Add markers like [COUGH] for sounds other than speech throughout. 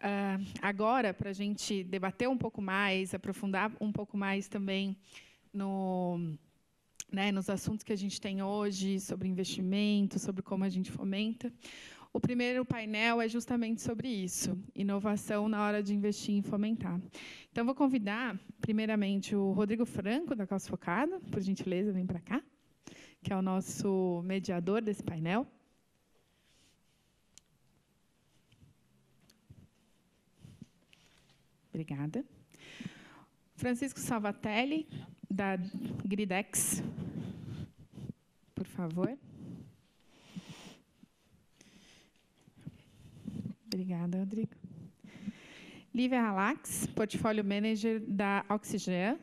Uh, agora, para a gente debater um pouco mais, aprofundar um pouco mais também no, né, nos assuntos que a gente tem hoje, sobre investimento, sobre como a gente fomenta, o primeiro painel é justamente sobre isso, inovação na hora de investir e fomentar. Então, vou convidar, primeiramente, o Rodrigo Franco, da Calça Focada, por gentileza, vem para cá, que é o nosso mediador desse painel. Obrigada. Francisco Salvatelli, da Gridex, por favor. Obrigada, Rodrigo. Lívia Halax, portfólio manager da Oxygen.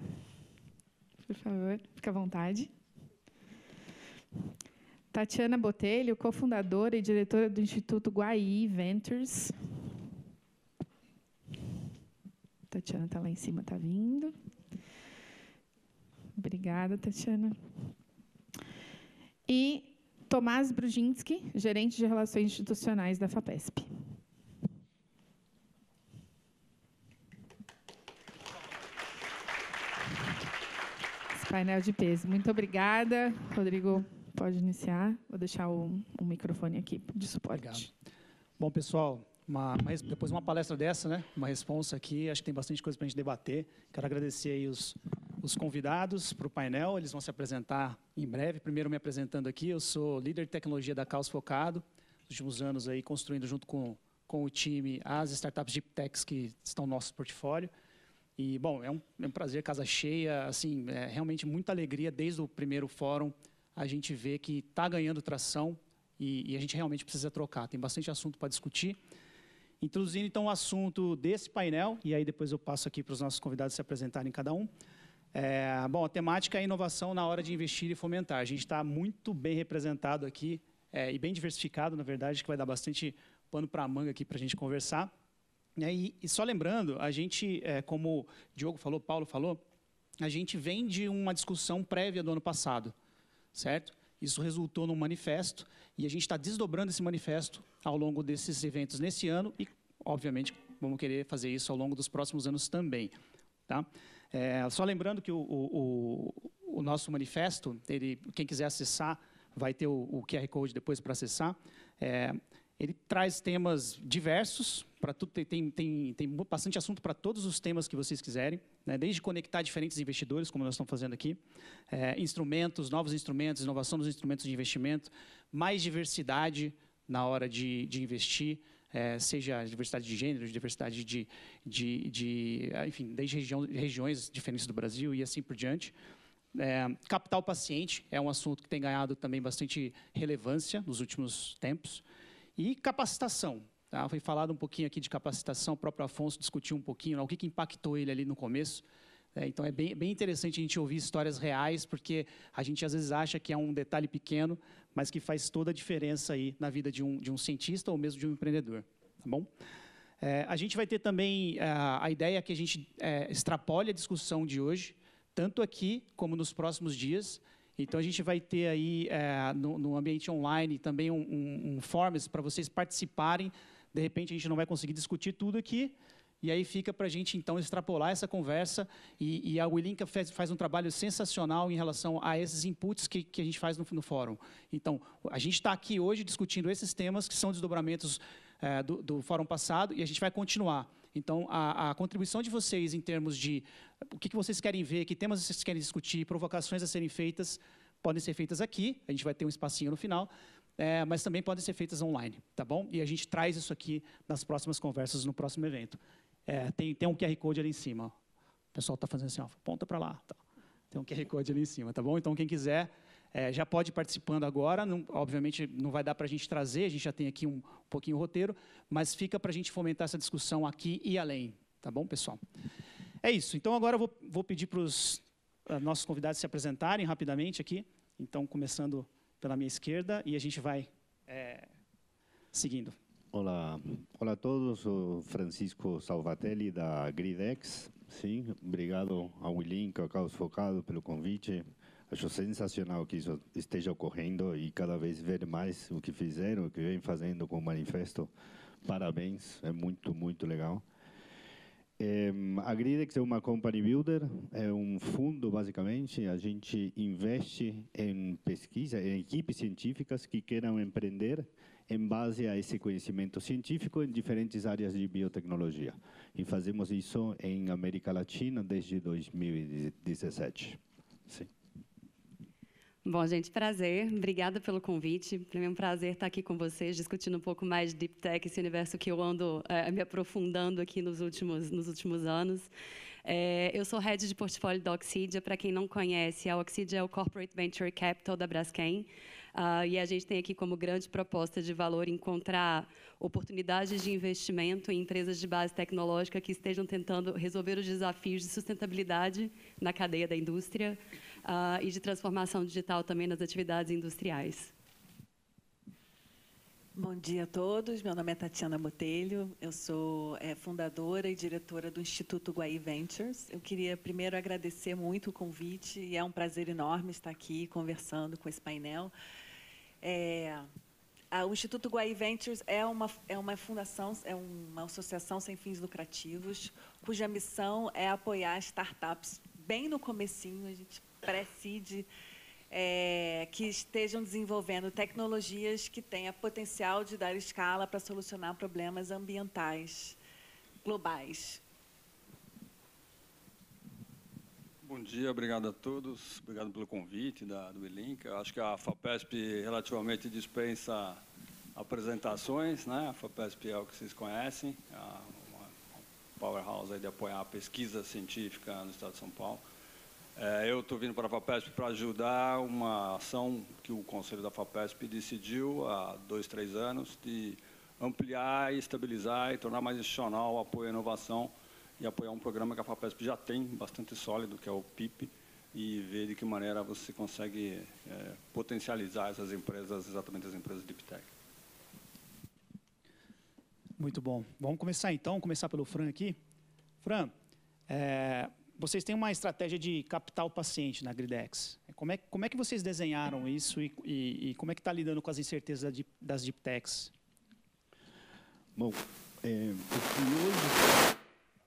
Por favor, fique à vontade. Tatiana Botelho, cofundadora e diretora do Instituto Guaí Ventures. Tatiana está lá em cima, está vindo. Obrigada, Tatiana. E Tomás Brudinski, gerente de Relações Institucionais da FAPESP. Esse painel de peso. Muito obrigada. Rodrigo, pode iniciar. Vou deixar o, o microfone aqui de suporte. Obrigado. Bom, pessoal, uma, mas depois uma palestra dessa, né? Uma resposta aqui, acho que tem bastante coisa para a gente debater. Quero agradecer aí os, os convidados para o painel, eles vão se apresentar em breve. Primeiro me apresentando aqui, eu sou líder de tecnologia da Caos Focado, nos últimos anos aí construindo junto com, com o time as startups deep techs que estão no nosso portfólio. E, bom, é um, é um prazer, casa cheia, assim, é realmente muita alegria desde o primeiro fórum a gente vê que está ganhando tração e, e a gente realmente precisa trocar. Tem bastante assunto para discutir. Introduzindo então o assunto desse painel, e aí depois eu passo aqui para os nossos convidados se apresentarem cada um. É, bom, a temática é inovação na hora de investir e fomentar. A gente está muito bem representado aqui é, e bem diversificado, na verdade, que vai dar bastante pano para a manga aqui para a gente conversar. Né, e, e, só lembrando, a gente, é, como o Diogo falou, Paulo falou, a gente vem de uma discussão prévia do ano passado, certo? Isso resultou num manifesto e a gente está desdobrando esse manifesto ao longo desses eventos nesse ano e, obviamente, vamos querer fazer isso ao longo dos próximos anos também. Tá? É, só lembrando que o, o, o, nosso manifesto, ele, quem quiser acessar, vai ter o, o QR Code depois para acessar. É, ele traz temas diversos, para tudo tem, tem, tem bastante assunto para todos os temas que vocês quiserem, né? desde conectar diferentes investidores, como nós estamos fazendo aqui, é, instrumentos, novos instrumentos, inovação dos instrumentos de investimento, mais diversidade na hora de, de investir, é, seja diversidade de gênero, diversidade de, de, de é, enfim, desde região, regiões diferentes do Brasil e assim por diante. É, capital paciente é um assunto que tem ganhado também bastante relevância nos últimos tempos. E capacitação. Tá? Foi falado um pouquinho aqui de capacitação, o próprio Afonso discutiu um pouquinho né? o que, que impactou ele ali no começo. É, então é bem, bem, interessante a gente ouvir histórias reais, porque a gente às vezes acha que é um detalhe pequeno, mas que faz toda a diferença aí na vida de um, de um cientista ou mesmo de um empreendedor. Tá bom? É, a gente vai ter também a, é, a ideia que a gente é, extrapole a discussão de hoje, tanto aqui como nos próximos dias, então a gente vai ter aí é, no, no, ambiente online também um, um, um forms para vocês participarem. De repente a gente não vai conseguir discutir tudo aqui, e aí fica para a gente, então, extrapolar essa conversa. E, e a Willinka faz, faz, um trabalho sensacional em relação a esses inputs que, que a gente faz no, no fórum. Então, a gente está aqui hoje discutindo esses temas que são desdobramentos é, do, do fórum passado e a gente vai continuar. Então, a, a, contribuição de vocês em termos de o que, que vocês querem ver, que temas vocês querem discutir, provocações a serem feitas, podem ser feitas aqui, a gente vai ter um espacinho no final, é, mas também podem ser feitas online, tá bom? E a gente traz isso aqui nas próximas conversas, no próximo evento. É, tem, tem um QR Code ali em cima. Ó. O pessoal está fazendo assim, ó, ponta para lá. Tá. Tem um QR Code ali em cima, tá bom? Então, quem quiser é, já pode ir participando agora, não, obviamente não vai dar para a gente trazer, a gente já tem aqui um, um pouquinho o roteiro, mas fica para a gente fomentar essa discussão aqui e além, tá bom, pessoal? É isso, então agora eu vou, vou pedir para os ah, nossos convidados se apresentarem rapidamente aqui, então começando pela minha esquerda e a gente vai é, seguindo. Olá, olá a todos. Sou Francisco Salvatelli da Gridex. Sim, obrigado ao Wilin, ao Caos Focado pelo convite. Acho sensacional que isso esteja ocorrendo e cada vez ver mais o que fizeram, o que vem fazendo com o manifesto. Parabéns, é muito, muito legal. É, a Gridex é uma company builder, é um fundo, basicamente. A gente investe em pesquisa, em equipes científicas que queiram empreender em base a esse conhecimento científico em diferentes áreas de biotecnologia. E fazemos isso em América Latina desde 2017. Sim. Bom, gente, prazer. Obrigada pelo convite. Para mim é um prazer estar aqui com vocês, discutindo um pouco mais de Deep Tech, esse universo que eu ando é, me aprofundando aqui nos últimos, nos últimos anos. É, eu sou Head de Portfólio da Oxidia. Para quem não conhece, a Oxidia é o Corporate Venture Capital da Braskem. Uh, e a gente tem aqui como grande proposta de valor encontrar oportunidades de investimento em empresas de base tecnológica que estejam tentando resolver os desafios de sustentabilidade na cadeia da indústria, uh, e de transformação digital também nas atividades industriais. Bom dia a todos. Meu nome é Tatiana Botelho. Eu sou é, fundadora e diretora do Instituto Guaí Ventures. Eu queria primeiro agradecer muito o convite e é um prazer enorme estar aqui conversando com esse painel. É, a, o Instituto Guaí Ventures é uma, é uma fundação, é uma associação sem fins lucrativos, cuja missão é apoiar startups bem no comecinho. A gente precide, é, que estejam desenvolvendo tecnologias que tenham potencial de dar escala para solucionar problemas ambientais globais. Bom dia, obrigado a todos, obrigado pelo convite da, do Eu Acho que a FAPESP relativamente dispensa apresentações, né? a FAPESP é o que vocês conhecem, é uma powerhouse de apoiar a pesquisa científica no estado de São Paulo. É, eu estou vindo para a FAPESP para ajudar uma ação que o Conselho da FAPESP decidiu há dois, três anos de ampliar, estabilizar e tornar mais institucional o apoio à inovação e apoiar um programa que a FAPESP já tem, bastante sólido, que é o PIP, e ver de que maneira você consegue é, potencializar essas empresas, exatamente as empresas de Iptec. Muito bom. Vamos começar então, começar pelo Fran aqui. Fran, é, vocês têm uma estratégia de capital paciente na Gridex. Como é, como é que vocês desenharam isso e, e, e como é que está lidando com as incertezas das deep techs? Bom, é, o,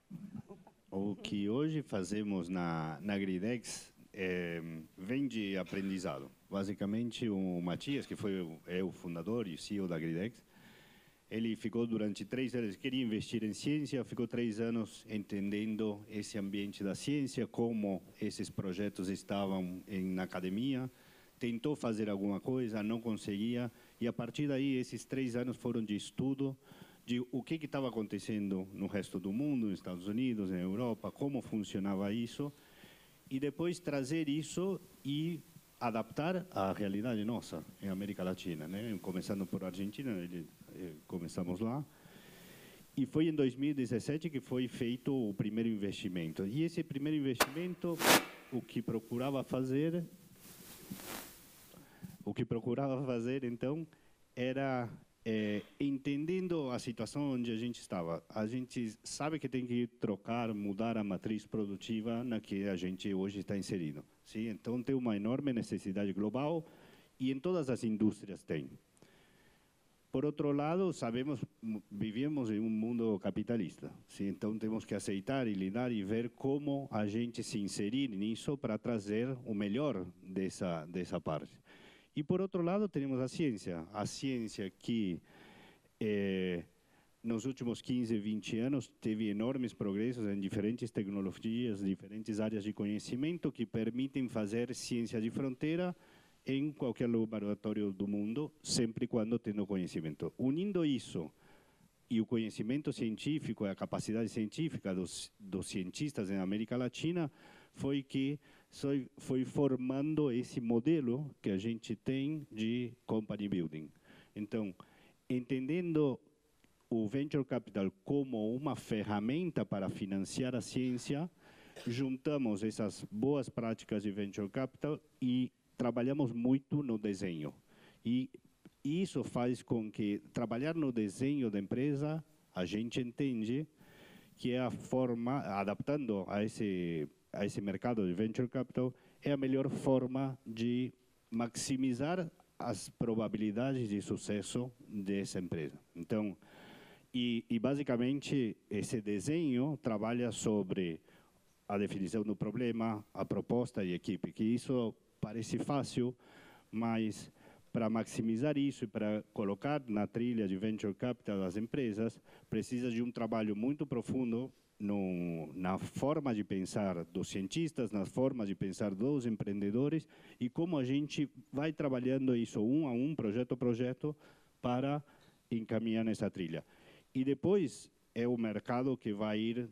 que hoje, o, que hoje, fazemos na, na Gridex é, vem de aprendizado. Basicamente, o Matias, que foi é o fundador e o CEO da Gridex, ele ficou durante três anos, queria investir em ciência, ficou três anos entendendo esse ambiente da ciência, como esses projetos estavam em, na academia, tentou fazer alguma coisa, não conseguia, e a partir daí esses três anos foram de estudo de o que estava acontecendo no resto do mundo, nos Estados Unidos, na Europa, como funcionava isso, e depois trazer isso e adaptar à realidade nossa, em América Latina, né? começando por Argentina, ele eh, começamos lá. E foi em 2017 que foi feito o primeiro investimento. E esse primeiro investimento, o que procurava fazer, o que procurava fazer então era é, entendendo a situação onde a gente estava. A gente sabe que tem que trocar, mudar a matriz produtiva na que a gente hoje está inserido. Sim, então tem uma enorme necessidade global e em todas as indústrias tem. Por outro lado, sabemos, mm, vivimos em um mundo capitalista, então temos que aceitar e lidar e ver como a gente se inserir nisso para trazer o melhor dessa dessa parte. e por outro lado, temos a ciência a ciência que eh, nos últimos 15, 20 anos teve enormes progressos em diferentes tecnologias, diferentes áreas de conhecimento que permitem fazer ciência de fronteira em qualquer laboratório do mundo, sempre e quando tendo conhecimento. Unindo isso e o conhecimento científico e a capacidade científica dos, dos cientistas na América Latina, foi que foi formando esse modelo que a gente tem de company building. Então, entendendo o venture capital como uma ferramenta para financiar a ciência, juntamos essas boas práticas de venture capital e trabalhamos muito no desenho. E isso faz com que trabalhar no desenho da empresa, a gente entende que é a forma, adaptando a esse, a esse mercado de venture capital, é a melhor forma de maximizar as probabilidades de sucesso dessa empresa. Então, e, e, basicamente esse desenho trabalha sobre a definição do problema, a proposta e a equipe, que isso parece fácil, mas para maximizar isso e para colocar na trilha de venture capital as empresas, precisa de um trabalho muito profundo no, na forma de pensar dos cientistas, na forma de pensar dos empreendedores e como a gente vai trabalhando isso um a um, projeto a projeto, para encaminhar nessa trilha. E depois é o mercado que vai ir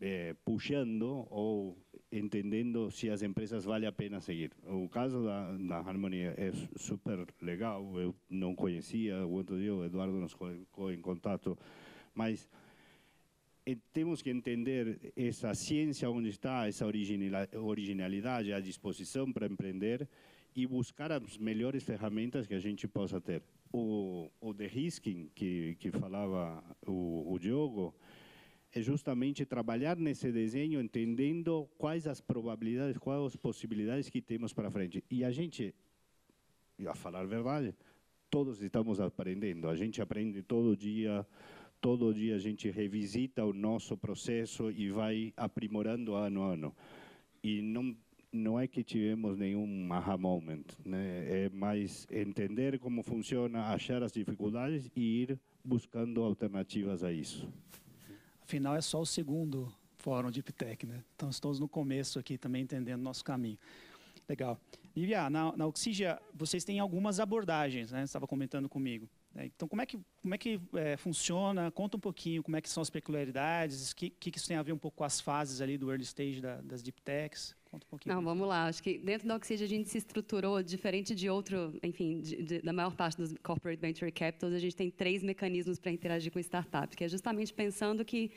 eh, puxando ou entendendo se as empresas vale a pena seguir. O caso da, da Harmonia é super legal, eu não conhecia, o outro dia o Eduardo nos colocou em contato, mas eh, temos que entender essa ciência onde está, essa originalidade, a disposição para empreender e buscar as melhores ferramentas que a gente possa ter. O, o de risking que, que falava o, o Diogo, é justamente trabalhar nesse desenho, entendendo quais as probabilidades, quais as possibilidades que temos para frente. E a gente, a falar a verdade, todos estamos aprendendo. A gente aprende todo dia, todo dia a gente revisita o nosso processo e vai aprimorando ano a ano. E não não é que tivemos nenhum aha moment, né? É mais entender como funciona, achar as dificuldades e ir buscando alternativas a isso. Afinal, é só o segundo fórum de IPTEC, né? Então, estamos no começo aqui também entendendo nosso caminho. Legal. Lívia, na, na Oxigia, vocês têm algumas abordagens, né? Você estava comentando comigo. Né? Então, como é que, como é que é, funciona? Conta um pouquinho como é que são as peculiaridades, o que, que isso tem a ver um pouco com as fases ali do early stage da, das deep techs. Conta um pouquinho. Não, vamos lá. Acho que dentro da Oxid a gente se estruturou diferente de outro, enfim, de, de, da maior parte dos corporate venture capitals, a gente tem três mecanismos para interagir com startups, que é justamente pensando que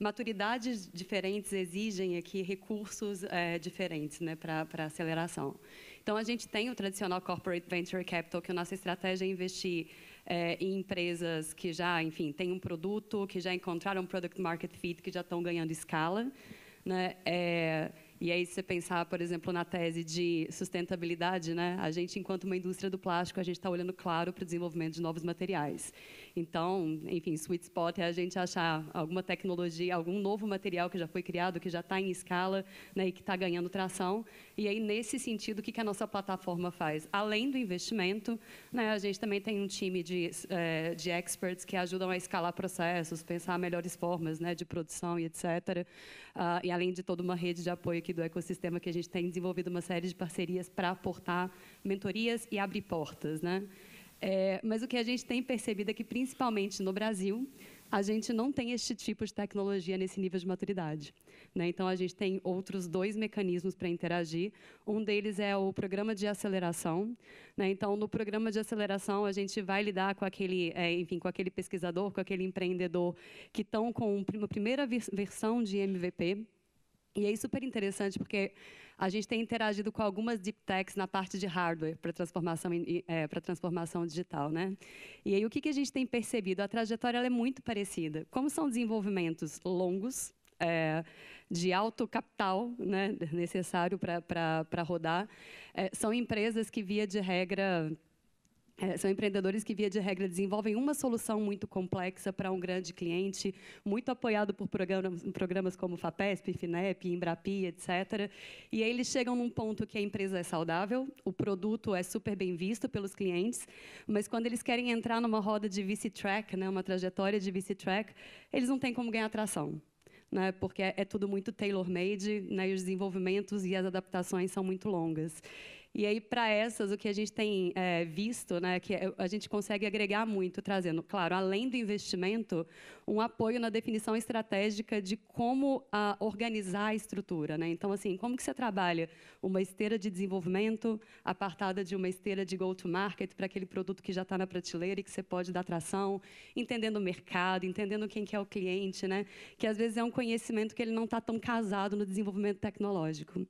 maturidades diferentes exigem aqui recursos é, diferentes né, para aceleração. Então, a gente tem o tradicional Corporate Venture Capital, que a nossa estratégia é investir é, em empresas que já, enfim, têm um produto, que já encontraram um Product Market Fit, que já estão ganhando escala. Né, é, e aí, se você pensar, por exemplo, na tese de sustentabilidade, né? a gente, enquanto uma indústria do plástico, a gente está olhando, claro, para o desenvolvimento de novos materiais. Então, enfim, sweet spot é a gente achar alguma tecnologia, algum novo material que já foi criado, que já está em escala né? e que está ganhando tração. E aí, nesse sentido, o que, que a nossa plataforma faz? Além do investimento, né? a gente também tem um time de, eh, de experts que ajudam a escalar processos, pensar melhores formas né? de produção e etc uh, e além de toda uma rede de apoio aqui do ecossistema que a gente tem desenvolvido uma série de parcerias para aportar mentorias e abrir portas, né? É, mas o que a gente tem percebido é que, principalmente no Brasil, a gente não tem este tipo de tecnologia nesse nível de maturidade. Né? Então, a gente tem outros dois mecanismos para interagir. Um deles é o programa de aceleração. Né? Então, no programa de aceleração, a gente vai lidar com aquele, é, enfim, com aquele pesquisador, com aquele empreendedor que estão com uma primeira versão de MVP. E é super interessante, porque a gente tem interagido com algumas deep techs na parte de hardware para transformação, é, transformação digital. Né? E aí, o que, que a gente tem percebido? A trajetória é muito parecida. Como são desenvolvimentos longos, é, de alto capital né, necessário para rodar. É, são empresas que, via de regra, é, são empreendedores que, via de regra, desenvolvem uma solução muito complexa para um grande cliente, muito apoiado por programas, programas como FAPESP, FINEP, Embrapi, etc. E aí eles chegam num ponto que a empresa é saudável, o produto é super bem visto pelos clientes, mas quando eles querem entrar numa roda de VC-Track, né, uma trajetória de VC-Track, eles não têm como ganhar tração. Né, porque é, é, tudo muito tailor-made, né, e os desenvolvimentos e as adaptações são muito longas. E aí, para essas, o que a gente tem é, visto, né, que é, a gente consegue agregar muito, trazendo, claro, além do investimento, um apoio na definição estratégica de como a, ah, organizar a estrutura. Né? Então, assim, como que você trabalha uma esteira de desenvolvimento apartada de uma esteira de go-to-market para aquele produto que já está na prateleira e que você pode dar tração, entendendo o mercado, entendendo quem que é o cliente, né? que às vezes é um conhecimento que ele não está tão casado no desenvolvimento tecnológico.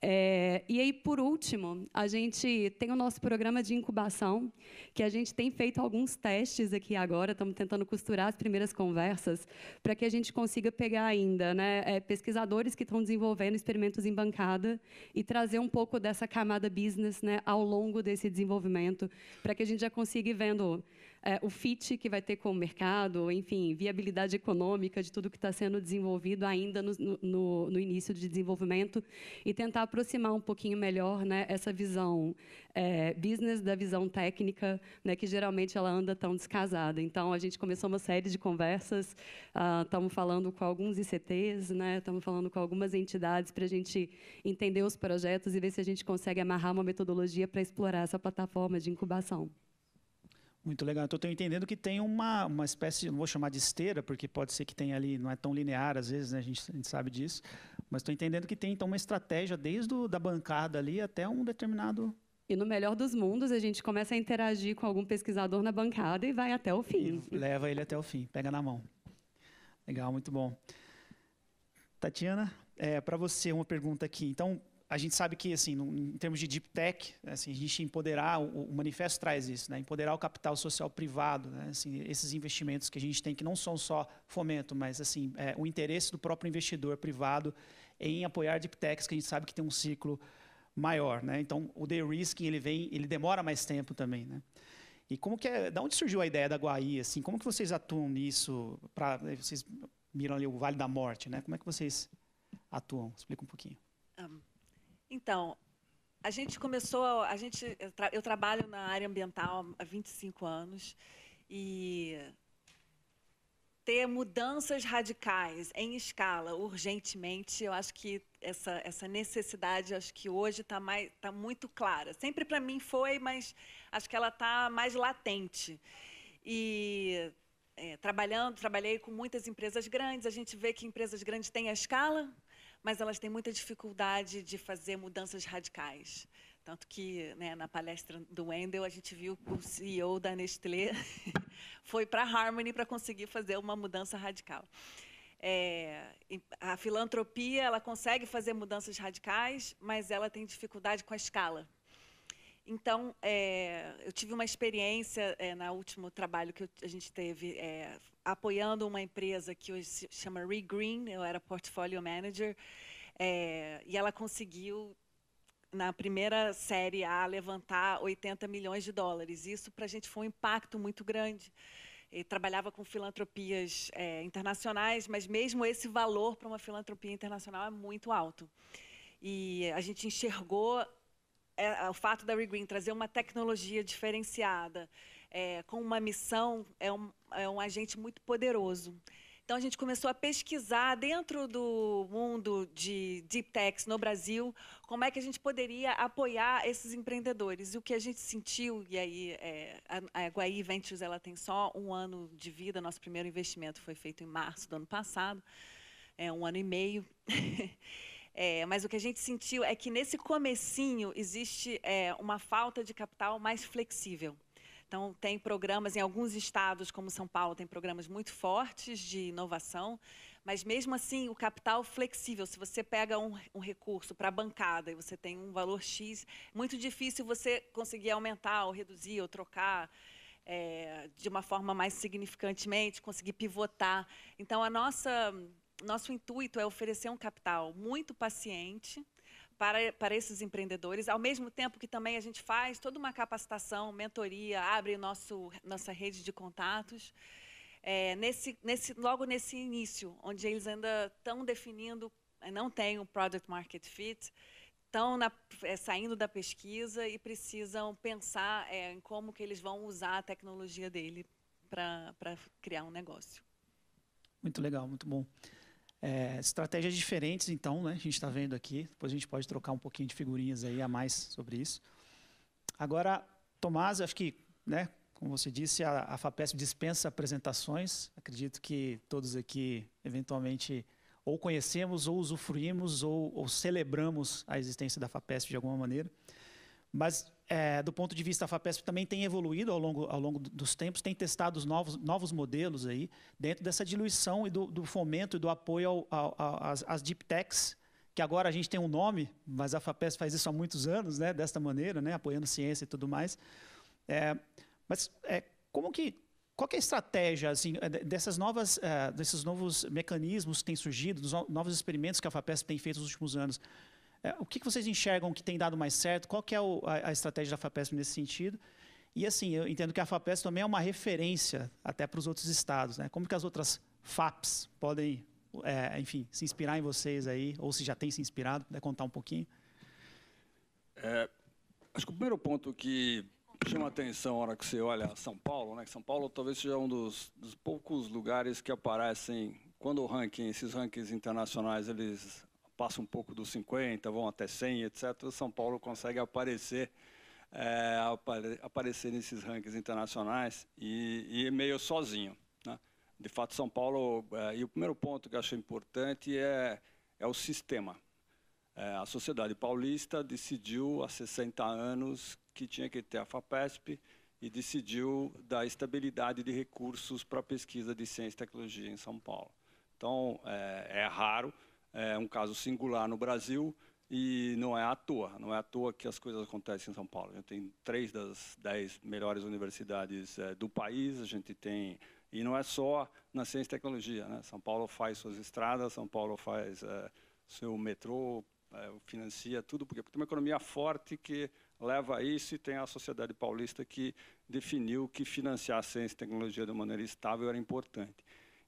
É, e aí, por último, a gente tem o nosso programa de incubação, que a gente tem feito alguns testes aqui agora, estamos tentando costurar as primeiras conversas, para que a gente consiga pegar ainda né, é, pesquisadores que estão desenvolvendo experimentos em bancada e trazer um pouco dessa camada business né, ao longo desse desenvolvimento, para que a gente já consiga ir vendo é, o fit que vai ter com o mercado, enfim, viabilidade econômica de tudo que está sendo desenvolvido ainda no, no, no, início de desenvolvimento e tentar aproximar um pouquinho melhor né, essa visão é, business da visão técnica, né, que geralmente ela anda tão descasada. Então, a gente começou uma série de conversas, ah, estamos uh, falando com alguns ICTs, né, estamos né, falando com algumas entidades para a gente entender os projetos e ver se a gente consegue amarrar uma metodologia para explorar essa plataforma de incubação. Muito legal. Então, estou entendendo que tem uma, uma espécie, não vou chamar de esteira, porque pode ser que tenha ali, não é tão linear às vezes, né? a, gente, a gente sabe disso, mas estou entendendo que tem então uma estratégia desde o, da bancada ali até um determinado e no melhor dos mundos, a gente começa a interagir com algum pesquisador na bancada e vai até o fim. E leva ele até o fim, pega na mão. Legal, muito bom. Tatiana, é, para você uma pergunta aqui. Então, a gente sabe que, assim, em termos de deep tech, né, assim, a gente empoderar, o, o manifesto traz isso, né? empoderar o capital social privado, né? assim, esses investimentos que a gente tem, que não são só fomento, mas assim, é, o interesse do próprio investidor privado em apoiar deep techs, que a gente sabe que tem um ciclo maior. Né? Então, o de-risking ele vem, ele demora mais tempo também. Né? E como que é, da onde surgiu a ideia da Guaí? Assim, como que vocês atuam nisso? Pra, né, vocês miram ali o Vale da Morte, né? como é que vocês atuam? Explica um pouquinho. Então, a gente começou, a gente, eu, tra eu trabalho na área ambiental há 25 anos e ter mudanças radicais em escala urgentemente, eu acho que essa, essa necessidade, acho que hoje está tá muito clara. Sempre para mim foi, mas acho que ela está mais latente. E é, trabalhando, trabalhei com muitas empresas grandes, a gente vê que empresas grandes têm a escala mas elas têm muita dificuldade de fazer mudanças radicais. Tanto que né, na palestra do Wendell a gente viu que o CEO da Nestlé [LAUGHS] foi para a Harmony para conseguir fazer uma mudança radical. É, a filantropia ela consegue fazer mudanças radicais, mas ela tem dificuldade com a escala. Então, é, eu tive uma experiência é, na último trabalho que a gente teve é, apoiando uma empresa que hoje se chama Regreen, eu era portfolio manager, é, e ela conseguiu na primeira série A levantar 80 milhões de dólares. Isso para a gente foi um impacto muito grande. E trabalhava com filantropias internacionais, mas mesmo esse valor para uma filantropia internacional é muito alto. E a gente enxergou é, é, o fato da Regreen trazer uma tecnologia diferenciada, é, com uma missão, é um, é um agente muito poderoso. Então a gente começou a pesquisar dentro do mundo de deep techs no Brasil como é que a gente poderia apoiar esses empreendedores. E o que a gente sentiu, e aí é, a, a Guaí Ventures ela tem só um ano de vida, nosso primeiro investimento foi feito em março do ano passado, é um ano e meio. [LAUGHS] É, mas o que a gente sentiu é que nesse comecinho existe é, uma falta de capital mais flexível. Então, tem programas em alguns estados, como São Paulo, tem programas muito fortes de inovação, mas mesmo assim, o capital flexível, se você pega um, um recurso para a bancada e você tem um valor X, muito difícil você conseguir aumentar ou reduzir ou trocar. É, de uma forma mais significantemente, conseguir pivotar. Então, a nossa nosso intuito é oferecer um capital muito paciente para, para esses empreendedores, ao mesmo tempo que também a gente faz toda uma capacitação, mentoria, abre nosso, nossa rede de contatos. É, nesse, nesse, logo nesse início, onde eles ainda estão definindo, eh, não tem o um product market fit, estão é, eh, saindo da pesquisa e precisam pensar é, em como que eles vão usar a tecnologia dele para criar um negócio. Muito legal, muito bom. É, estratégias diferentes, então, né? A gente está vendo aqui. Depois a gente pode trocar um pouquinho de figurinhas aí a mais sobre isso. Agora, Tomás, acho que, né? Como você disse, a, a FAPESP dispensa apresentações. Acredito que todos aqui, eventualmente, ou conhecemos, ou usufruímos, ou, ou celebramos a existência da FAPESP de alguma maneira. Mas é, do ponto de vista da FAPESP, também tem evoluído ao longo, ao longo dos tempos, tem testado os novos, novos modelos aí, dentro dessa diluição e do, do fomento e do apoio ao, às, deep techs, que agora a gente tem um nome, mas a FAPESP faz isso há muitos anos, né, desta maneira, né, apoiando ciência e tudo mais. É, mas é, como que qual é a estratégia assim, é, dessas novas, é, desses novos mecanismos que têm surgido, dos novos experimentos que a FAPESP tem feito nos últimos anos? É, o que vocês enxergam que tem dado mais certo? Qual que é a, estratégia da FAPESP nesse sentido? E assim, eu entendo que a FAPESP também é uma referência até para os outros estados. Né? Como que as outras FAPs podem, é, enfim, se inspirar em vocês aí, ou se já têm se inspirado, puder contar um pouquinho? É, acho que o primeiro ponto que chama atenção na hora que você olha São Paulo, né? São Paulo talvez seja um dos, dos poucos lugares que aparecem quando o ranking, esses rankings internacionais, eles passa um pouco dos 50, vão até 100, etc. O São Paulo consegue aparecer é, aparecer nesses rankings internacionais e, e meio sozinho. Né? De fato, São Paulo, é, e o primeiro ponto que eu acho importante é, é o sistema. É, a sociedade paulista decidiu há 60 anos que tinha que ter a FAPESP e decidiu dar estabilidade de recursos para pesquisa de ciência e tecnologia em São Paulo. Então, é, é raro é um caso singular no Brasil e não é à toa, não é à toa que as coisas acontecem em São Paulo. A gente tem três das dez melhores universidades é, do país, a gente tem e não é só na ciência e tecnologia, né? São Paulo faz suas estradas, São Paulo faz é, seu metrô, é, financia tudo porque tem uma economia forte que leva a isso e tem a sociedade paulista que definiu que financiar a ciência e tecnologia de maneira estável era importante.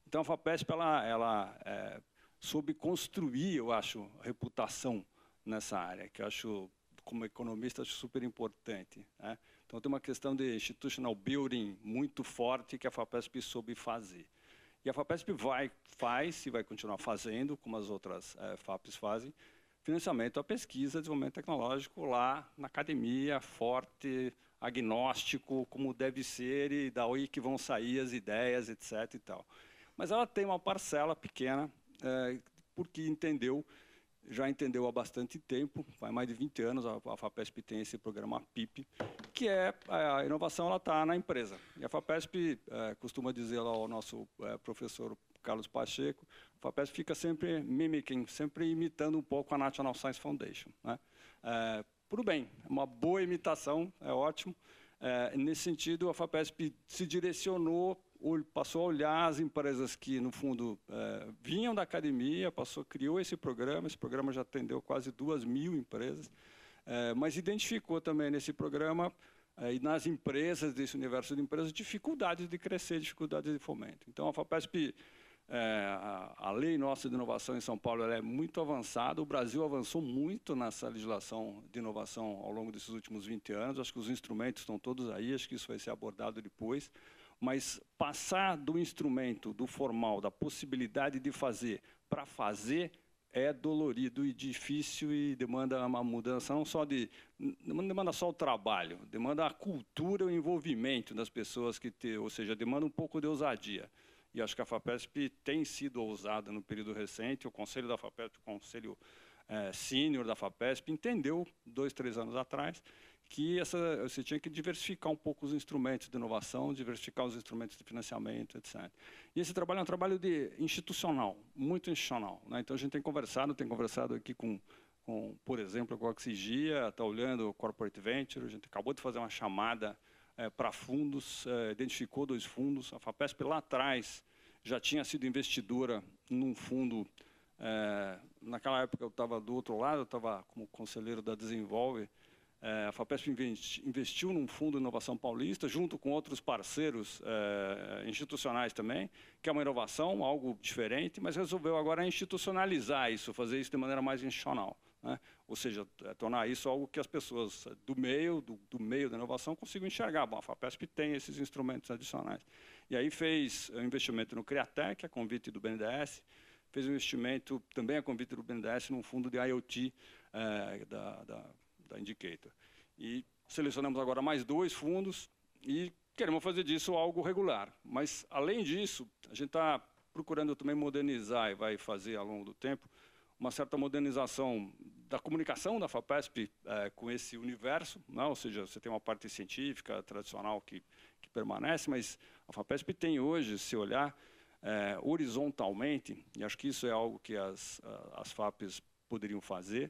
Então a Fapesp ela, ela é, soube construir, eu acho, reputação nessa área, que eu acho, como economista, acho super importante. Né? Então, tem uma questão de institutional building muito forte que a FAPESP soube fazer. E a FAPESP vai, faz e vai continuar fazendo, como as outras é, eh, FAPs fazem, financiamento à pesquisa, desenvolvimento tecnológico lá na academia, forte, agnóstico, como deve ser, e daí que vão sair as ideias, etc. E tal. Mas ela tem uma parcela pequena é, porque entendeu, já entendeu há bastante tempo, faz mais de 20 anos a, a FAPESP tem esse programa PIP, que é, é a inovação ela está na empresa. E a FAPESP é, costuma dizer lá ao nosso é, professor Carlos Pacheco, a FAPESP fica sempre mimicking, sempre imitando um pouco a National Science Foundation. Né? É, tudo bem, é uma boa imitação, é ótimo. É, nesse sentido, a FAPESP se direcionou passou a olhar as empresas que, no fundo, é, vinham da academia, passou, criou esse programa, esse programa já atendeu quase duas mil empresas, é, mas identificou também nesse programa é, e nas empresas desse universo de empresas dificuldades de crescer, dificuldades de fomento. Então, a FAPESP, a, a, lei nossa de inovação em São Paulo é muito avançada, o Brasil avançou muito nessa legislação de inovação ao longo desses últimos 20 anos, acho que os instrumentos estão todos aí, acho que isso vai ser abordado depois, mas passar do instrumento, do formal, da possibilidade de fazer para fazer é dolorido e difícil e demanda uma mudança não só de não demanda só o trabalho, demanda a cultura, o envolvimento das pessoas que ter, ou seja, demanda um pouco de ousadia. E acho que a Fapesp tem sido ousada no período recente. O conselho da Fapesp, o conselho é, sênior da Fapesp entendeu dois, três anos atrás que essa, você tinha que diversificar um pouco os instrumentos de inovação, diversificar os instrumentos de financiamento, etc. E esse trabalho é um trabalho de, institucional, muito institucional. Né? Então, a gente tem conversado, tem conversado aqui com, com por exemplo, com a Oxigia, está olhando o Corporate Venture, a gente acabou de fazer uma chamada é, eh, para fundos, é, identificou dois fundos. A FAPESP lá atrás já tinha sido investidora num fundo é, naquela época eu estava do outro lado, eu estava como conselheiro da Desenvolve, é, a FAPESP investiu num fundo de inovação paulista, junto com outros parceiros é, institucionais também, que é uma inovação, algo diferente, mas resolveu agora institucionalizar isso, fazer isso de maneira mais institucional. Né? Ou seja, é tornar isso algo que as pessoas é, do meio, do, do meio da inovação, consigam enxergar. Bom, a FAPESP tem esses instrumentos adicionais. E aí fez é, um investimento no Criatec, a convite do BNDES, fez um investimento também a convite do BNDES num fundo de IoT é, da, da da Indicator. E selecionamos agora mais dois fundos e queremos fazer disso algo regular. Mas, além disso, a gente está procurando também modernizar e vai fazer ao longo do tempo uma certa modernização da comunicação da FAPESP é, com esse universo, né? ou seja, você tem uma parte científica tradicional que, que permanece, mas a FAPESP tem hoje, se olhar é, horizontalmente, e acho que isso é algo que as, as Fapes poderiam fazer,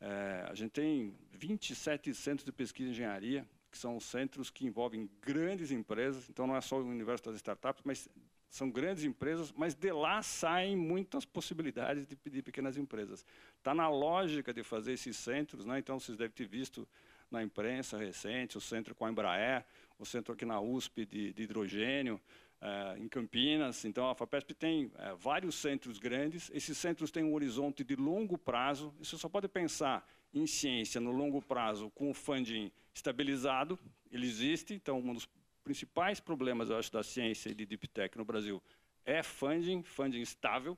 é, a gente tem 27 centros de pesquisa e engenharia, que são centros que envolvem grandes empresas, então não é só o universo das startups, mas são grandes empresas, mas de lá saem muitas possibilidades de, pequenas empresas. Está na lógica de fazer esses centros, né? então vocês devem ter visto na imprensa recente, o centro com a Embraer, o centro aqui na USP de, de hidrogênio, eh, em Campinas. Então, a FAPESP tem eh, vários centros grandes. Esses centros têm um horizonte de longo prazo. Você só pode pensar em ciência no longo prazo com o funding estabilizado. Ele existe. Então, um dos principais problemas, eu acho, da ciência e de deep tech no Brasil é funding, funding estável.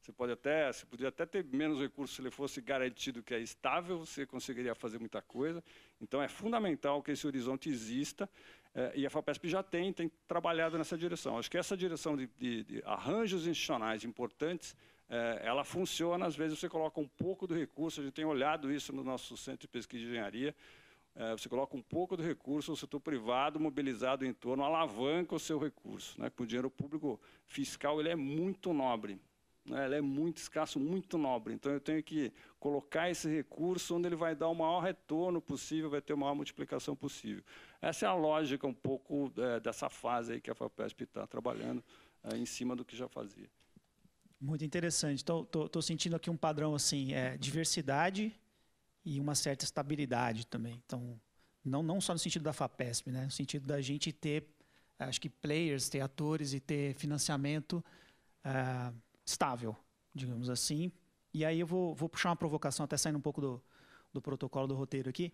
Você pode até, você podia até ter menos recursos se ele fosse garantido que é estável, você conseguiria fazer muita coisa. Então é fundamental que esse horizonte exista é, e a FAPESP já tem, tem trabalhado nessa direção. Acho que essa direção de, de, de arranjos institucionais importantes, é, ela funciona, às vezes você coloca um pouco do recurso, a gente tem olhado isso no nosso Centro de Pesquisa de Engenharia, é, você coloca um pouco do recurso, o setor privado mobilizado em torno, alavanca o seu recurso. Né? Com o dinheiro público fiscal, ele é muito nobre. Né? ela é muito escasso, muito nobre. Então eu tenho que colocar esse recurso onde ele vai dar o maior retorno possível, vai ter a maior multiplicação possível. Essa é a lógica um pouco é, dessa fase aí que a FAPESP está trabalhando é, em cima do que já fazia. Muito interessante. Estou sentindo aqui um padrão assim, é, diversidade e uma certa estabilidade também. Então, não, não só no sentido da FAPESP, né? no sentido da gente ter, acho que players, ter atores e ter financiamento. Ah, estável, digamos assim. E aí eu vou, vou puxar uma provocação, até saindo um pouco do, do protocolo do roteiro aqui,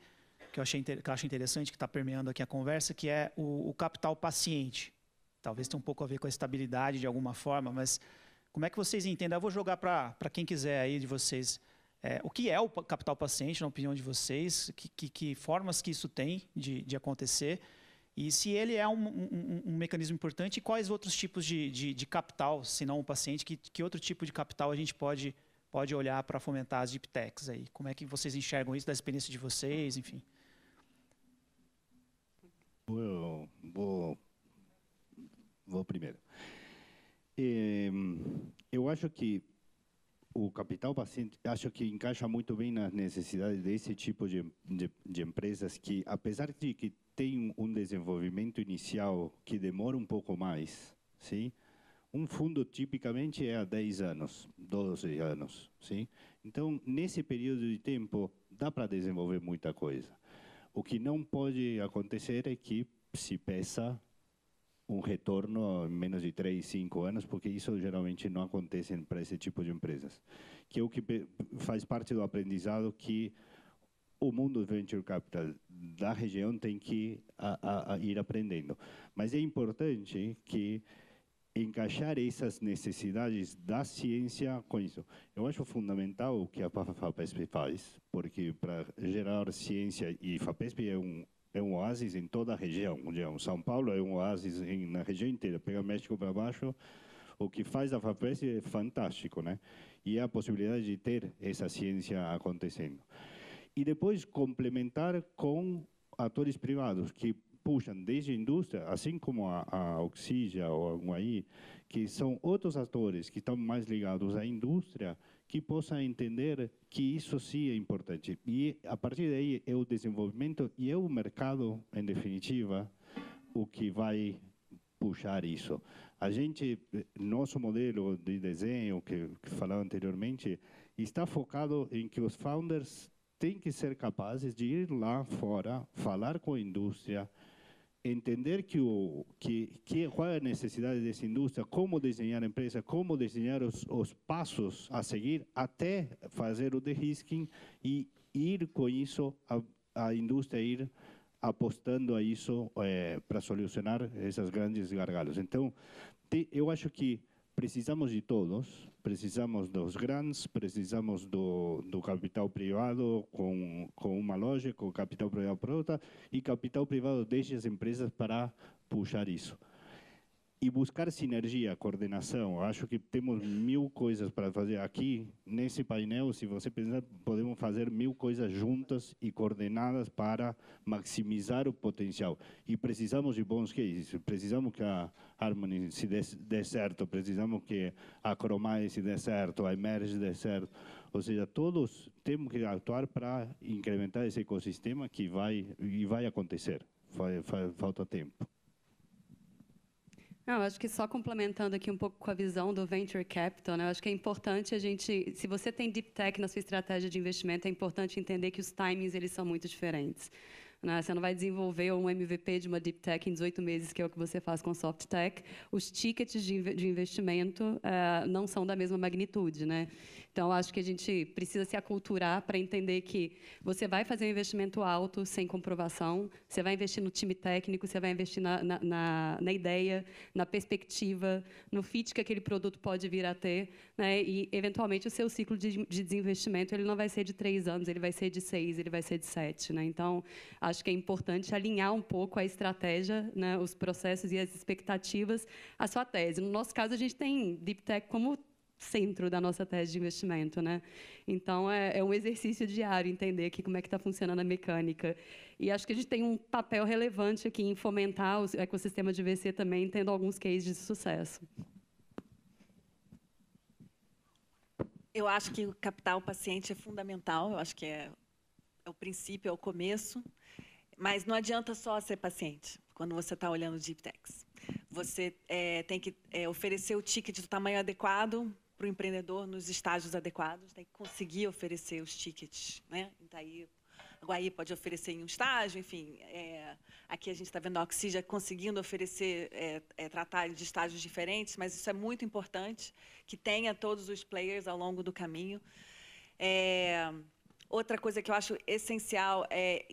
que eu, achei, que eu acho interessante, que está permeando aqui a conversa, que é o, o, capital paciente. Talvez tenha um pouco a ver com a estabilidade de alguma forma, mas como é que vocês entendem? Eu vou jogar para quem quiser aí de vocês. É, o que é o capital paciente, na opinião de vocês? Que, que, que formas que isso tem de, de acontecer? E se ele é um, um, um mecanismo importante, quais outros tipos de, de, de, capital, se não o paciente, que, que outro tipo de capital a gente pode, pode olhar para fomentar as deep techs aí? Como é que vocês enxergam isso, da experiência de vocês, enfim? Vou, vou, vou primeiro. É, eu acho que o capital paciente acho que encaixa muito bem nas necessidades desse tipo de, de, de empresas que, apesar de que tem um desenvolvimento inicial que demora um pouco mais, sim? Um fundo tipicamente é há 10 anos, 12 anos, sim? Então, nesse período de tempo, dá para desenvolver muita coisa. O que não pode acontecer é que se peça um retorno em menos de 3, 5 anos, porque isso geralmente não acontece para esse tipo de empresas. Que é o que faz parte do aprendizado que o mundo venture capital da região tem que a, a, a ir aprendendo. Mas é importante que encaixar essas necessidades da ciência com isso. Eu acho fundamental o que a FAPESP faz, porque para gerar ciência, e FAPESP é um, é um oásis em toda a região, São Paulo é um oásis em, na região inteira, pega México para baixo, o que faz a FAPESP é fantástico, né? E é a possibilidade de ter essa ciência acontecendo e depois complementar com atores privados que puxam desde a indústria, assim como a, a Oxígia ou algum aí, que são outros atores que estão mais ligados à indústria, que possam entender que isso sim é importante. E, a partir daí, é o desenvolvimento e é o mercado, em definitiva, o que vai puxar isso. A gente, nosso modelo de desenho, que, que falava anteriormente, está focado em que os founders têm que ser capazes de ir lá fora, falar com a indústria, entender que o que, que qual é a necessidade dessa indústria, como desenhar a empresa, como desenhar os, os passos a seguir até fazer o de-risking e ir com isso a, a indústria ir apostando a isso é, eh, para solucionar esses grandes gargalos. Então, te, eu acho que precisamos de todos, precisamos dos grandes, precisamos do, do capital privado com, com uma loja, com capital privado para outra, e capital privado deixa as empresas para puxar isso e buscar sinergia, coordenação. Acho que temos mil coisas para fazer aqui nesse painel. Se você pensar, podemos fazer mil coisas juntas e coordenadas para maximizar o potencial. E precisamos de bons cases. Precisamos que a Harmony se dê, dê certo. Precisamos que a Chromae se dê certo, a Emerge dê certo. Ou seja, todos temos que atuar para incrementar esse ecossistema que vai e vai acontecer. Falta tempo. Não, acho que só complementando aqui um pouco com a visão do venture capital, né? acho que é importante a gente, se você tem deep tech na sua estratégia de investimento, é importante entender que os timings eles são muito diferentes. Né. Você não vai desenvolver um MVP de uma deep tech em 18 meses, que é o que você faz com soft tech. Os tickets de investimento eh, não são da mesma magnitude. Né? Então, acho que a gente precisa se aculturar para entender que você vai fazer um investimento alto sem comprovação, você vai investir no time técnico, você vai investir na, na, na, na ideia, na perspectiva, no fit que aquele produto pode vir a ter, né? e, eventualmente, o seu ciclo de, de desinvestimento ele não vai ser de três anos, ele vai ser de seis, ele vai ser de sete. Né? Então, acho que é importante alinhar um pouco a estratégia, né? os processos e as expectativas à sua tese. No nosso caso, a gente tem Deep Tech como centro da nossa tese de investimento, né? Então é, é um exercício diário entender aqui como é que está funcionando a mecânica. E acho que a gente tem um papel relevante aqui em fomentar o ecossistema de VC também, tendo alguns cases de sucesso. Eu acho que o capital paciente é fundamental. Eu acho que é, é o princípio, é o começo. Mas não adianta só ser paciente quando você está olhando deep techs. Você é, tem que é, oferecer o ticket do tamanho adequado para o empreendedor nos estágios adequados, tem que conseguir oferecer os tickets. Né? Itaí, Guaí pode oferecer em um estágio, enfim. É, aqui a gente está vendo a Oxígia conseguindo oferecer, é, é, tratar de estágios diferentes, mas isso é muito importante, que tenha todos os players ao longo do caminho. É, outra coisa que eu acho essencial é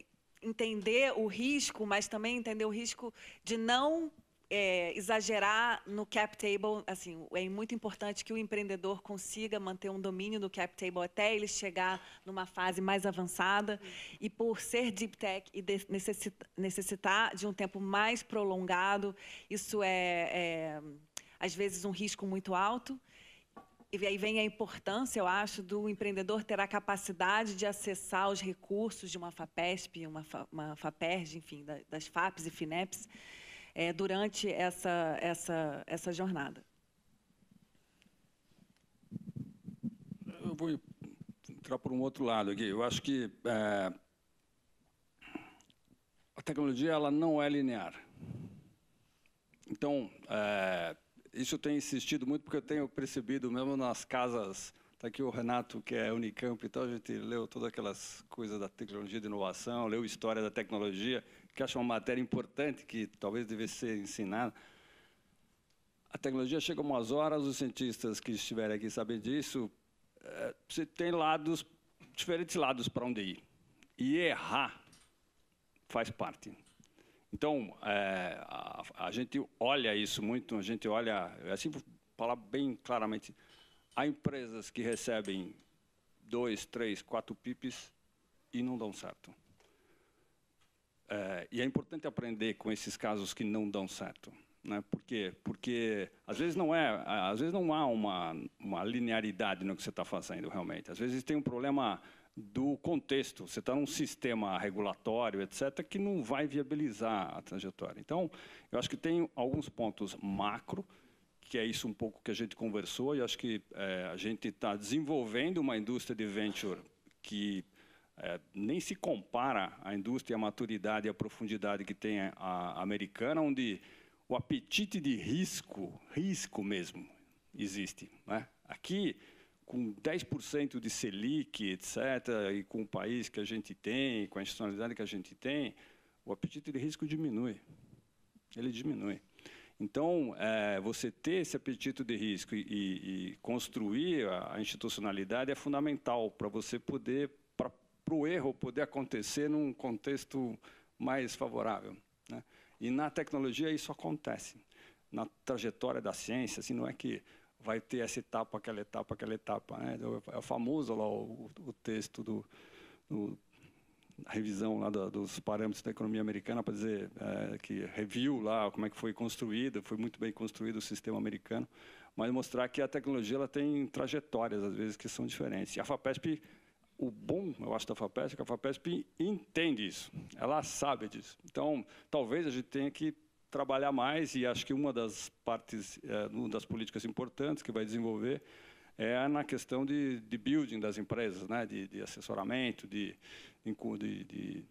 entender o risco, mas também entender o risco de não é, exagerar no cap table, assim, é muito importante que o empreendedor consiga manter um domínio do cap table até ele chegar numa fase mais avançada uhum. e por ser deep tech e de necessita, necessitar de um tempo mais prolongado, isso é, é às vezes um risco muito alto. E aí vem a importância, eu acho, do empreendedor ter a capacidade de acessar os recursos de uma FAPESP, uma, uma FAPERJ, enfim, das FAPs e FINEPs, é, durante essa, essa, essa jornada? Eu vou entrar por um outro lado aqui. Eu acho que é, a tecnologia ela não é linear. Então, é, isso eu tenho insistido muito porque eu tenho percebido, mesmo nas casas, está aqui o Renato, que é Unicamp então a gente leu todas aquelas coisas da tecnologia de inovação, leu história da tecnologia, que acha uma matéria importante que talvez devesse ser ensinada. A tecnologia chega umas horas, os cientistas que estiverem aqui sabem disso, eh, você tem lados, diferentes lados para onde ir. E errar faz parte. Então, é, a, a, gente olha isso muito, a gente olha, é assim, vou falar bem claramente, há empresas que recebem dois, três, quatro PIPs e não dão certo. É, e é importante aprender com esses casos que não dão certo. Né? Por quê? Porque às vezes não é, às vezes não há uma, uma linearidade no que você está fazendo realmente. Às vezes tem um problema do contexto. Você está num sistema regulatório, etc., que não vai viabilizar a trajetória. Então, eu acho que tem alguns pontos macro, que é isso um pouco que a gente conversou, e acho que é, a gente está desenvolvendo uma indústria de venture que é, nem se compara a indústria, a maturidade e a profundidade que tem a, a americana, onde o apetite de risco, risco mesmo, existe. Né? Aqui, com 10% de Selic, etc., e com o país que a gente tem, com a institucionalidade que a gente tem, o apetite de risco diminui. Ele diminui. Então, é, você ter esse apetite de risco e, e, e construir a institucionalidade é fundamental para você poder para o erro poder acontecer num contexto mais favorável. Né? E na tecnologia isso acontece. Na trajetória da ciência, assim, não é que vai ter essa etapa, aquela etapa, aquela etapa. Né? É, é famoso lá o, o texto do, do a revisão lá dos parâmetros da economia americana para dizer é, que review lá como é que foi construída, foi muito bem construído o sistema americano, mas mostrar que a tecnologia ela tem trajetórias às vezes que são diferentes. E a Fapesp o bom, eu acho, da FAPESP é que a FAPESP entende isso, ela sabe disso. Então, talvez a gente tenha que trabalhar mais e acho que uma das partes, eh, uma das políticas importantes que vai desenvolver é na questão de, de building das empresas, né? de, de assessoramento, de, de, de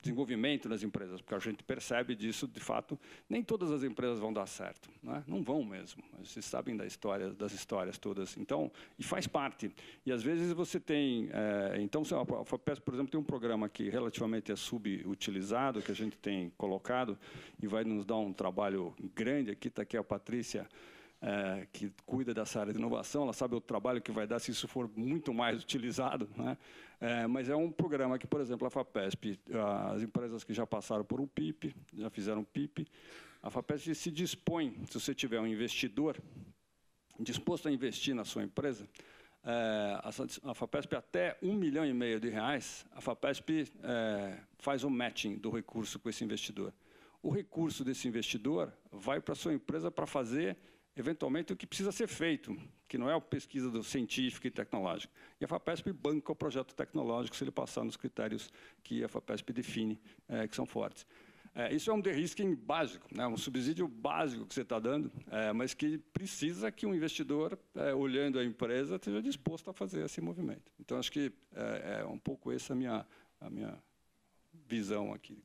desenvolvimento nas empresas, porque a gente percebe disso, de fato, nem todas as empresas vão dar certo, não é? vão mesmo. Vocês sabem da história, das histórias todas. Então, e faz parte. E às vezes você tem, é, então, a FAPES, por exemplo, tem um programa que relativamente é subutilizado, que a gente tem colocado e vai nos dar um trabalho grande aqui. Está aqui a Patrícia é, que cuida dessa área de inovação, ela sabe o trabalho que vai dar se isso for muito mais utilizado. Né? É, mas é um programa que, por exemplo, a FAPESP, as empresas que já passaram por um PIP, já fizeram PIP, a FAPESP se dispõe, se você tiver um investidor disposto a investir na sua empresa, é, a, FAPESP até um milhão e meio de reais, a FAPESP é, faz o um matching do recurso com esse investidor. O recurso desse investidor vai para a sua empresa para fazer eventualmente, o que precisa ser feito, que não é a pesquisa do científico e tecnológico. E a FAPESP banca o projeto tecnológico se ele passar nos critérios que a FAPESP define, é, que são fortes. É, isso é um de-risking básico, né? um subsídio básico que você está dando, é, mas que precisa que um investidor, é, olhando a empresa, esteja disposto a fazer esse movimento. Então, acho que é, um pouco essa a minha, a minha visão aqui.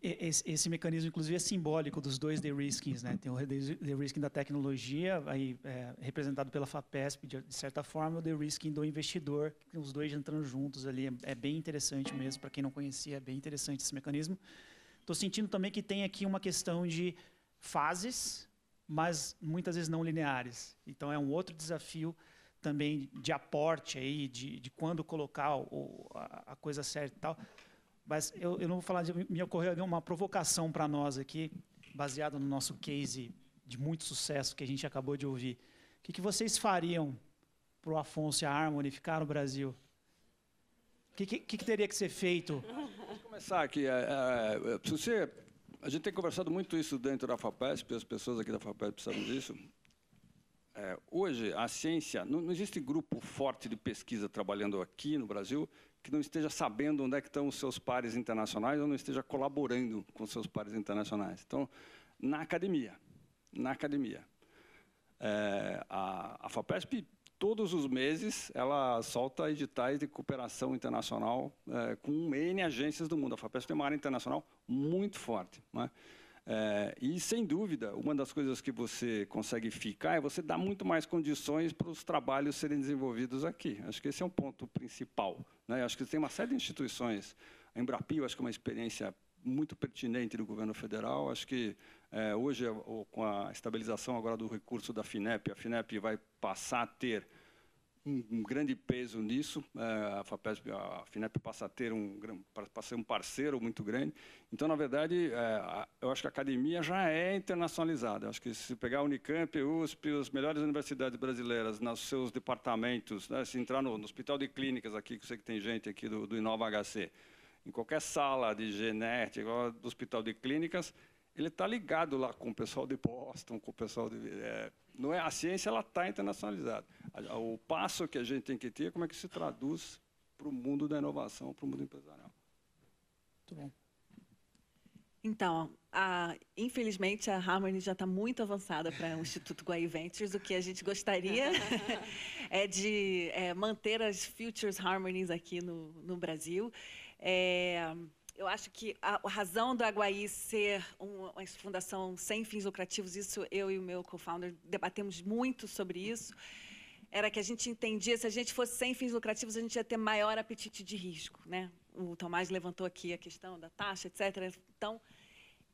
Esse, esse, mecanismo, inclusive, é simbólico dos dois de-riskings. Né? Tem o de-risking da tecnologia, aí, é, representado pela FAPESP, de, de certa forma, e o de-risking do investidor, os dois entrando juntos ali. É, é bem interessante mesmo, para quem não conhecia, é bem interessante esse mecanismo. Estou sentindo também que tem aqui uma questão de fases, mas muitas vezes não lineares. Então, é um outro desafio também de aporte aí, de, de quando colocar o, a, a coisa certa e tal mas eu, eu não vou falar de. Me ocorreu uma provocação para nós aqui, baseada no nosso case de muito sucesso que a gente acabou de ouvir. O que, que vocês fariam para o Afonso e a Harmony ficar no Brasil? O que, que, que teria que ser feito? Vamos começar aqui. É, é, é você, a gente tem conversado muito isso dentro da FAPESP, as pessoas aqui da FAPESP sabem disso. É, hoje, a ciência, não, não existe grupo forte de pesquisa trabalhando aqui no Brasil que não esteja sabendo onde é que estão os seus pares internacionais ou não esteja colaborando com seus pares internacionais. Então, na academia, na academia. É, a, a FAPESP, todos os meses, ela solta editais de cooperação internacional é, com N agências do mundo. A FAPESP tem uma área internacional muito forte. Não é? É, e, sem dúvida, uma das coisas que você consegue ficar é você dar muito mais condições para os trabalhos serem desenvolvidos aqui. Acho que esse é um ponto principal. Né? Acho que tem uma série de instituições. A Embrapio, acho que é uma experiência muito pertinente do governo federal. Acho que é, hoje, com a estabilização agora do recurso da FINEP, a FINEP vai passar a ter um grande peso nisso. É, a FAPESP, a FINEP passa a ter um, passa um parceiro muito grande. Então, na verdade, é, eu acho que a academia já é internacionalizada. Eu acho que se pegar a Unicamp, USP, as melhores universidades brasileiras nos seus departamentos, né, se entrar no, no, Hospital de Clínicas aqui, que eu sei que tem gente aqui do, do Inova HC, em qualquer sala de genética, do Hospital de Clínicas, ele está ligado lá com o pessoal de Boston, com o pessoal de... É, não é, a ciência ela está internacionalizada. O passo que a gente tem que ter é como é que se traduz para o mundo da inovação, para o mundo empresarial. Muito bom. Então, a, infelizmente, a Harmony já está muito avançada para o Instituto Guai Ventures. O que a gente gostaria [LAUGHS] é de é, manter as Futures Harmonies aqui no, no Brasil. É, eu acho que a razão do Aguaí ser uma fundação sem fins lucrativos, isso eu e o meu co-founder debatemos muito sobre isso, era que a gente entendia, se a gente fosse sem fins lucrativos, a gente ia ter maior apetite de risco. Né? O Tomás levantou aqui a questão da taxa, etc. Então,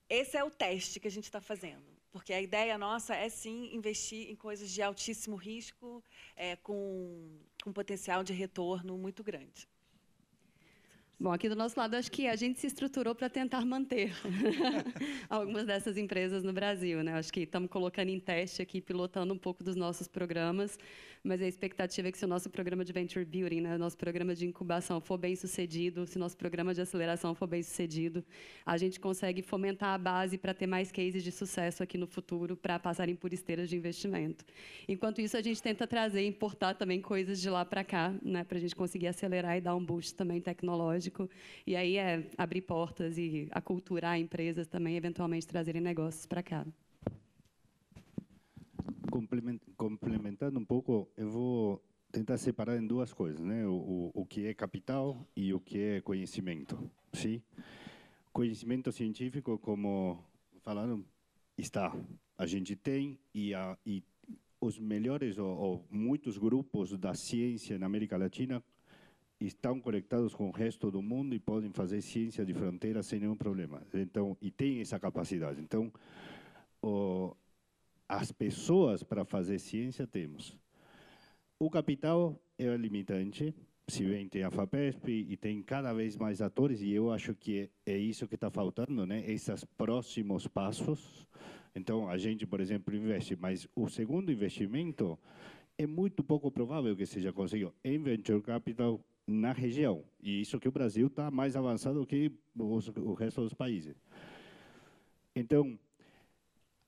esse é o teste que a gente está fazendo. Porque a ideia nossa é, sim, investir em coisas de altíssimo risco, é, com, com potencial de retorno muito grande. Bom, aqui do nosso lado, acho que a gente se estruturou para tentar manter [LAUGHS] algumas dessas empresas no Brasil. Né? Acho que estamos colocando em teste aqui, pilotando um pouco dos nossos programas mas a expectativa é que se o nosso programa de Venture Building, né, nosso programa de incubação for bem sucedido, se nosso programa de aceleração for bem sucedido, a gente consegue fomentar a base para ter mais cases de sucesso aqui no futuro, para passarem por esteiras de investimento. Enquanto isso, a gente tenta trazer e importar também coisas de lá para cá, né, para a gente conseguir acelerar e dar um boost também tecnológico. E aí é abrir portas e aculturar empresas também, eventualmente trazerem negócios para cá. Complementando um pouco está separada em duas coisas, né? O, o, o, que é capital e o que é conhecimento, sim? Conhecimento científico, como falaram, está. A gente tem e, a, e os melhores ou, ou muitos grupos da ciência na América Latina estão conectados com o resto do mundo e podem fazer ciência de fronteira sem nenhum problema. Então, e tem essa capacidade. Então, o, as pessoas para fazer ciência temos o capital é limitante. Se uhum. bem tem a FAPESP e tem cada vez mais atores, e eu acho que é isso que está faltando, né? esses próximos passos. Então, a gente, por exemplo, investe, mas o segundo investimento é muito pouco provável que seja conseguido em venture capital na região. E isso que o Brasil está mais avançado que os, o resto dos países. Então,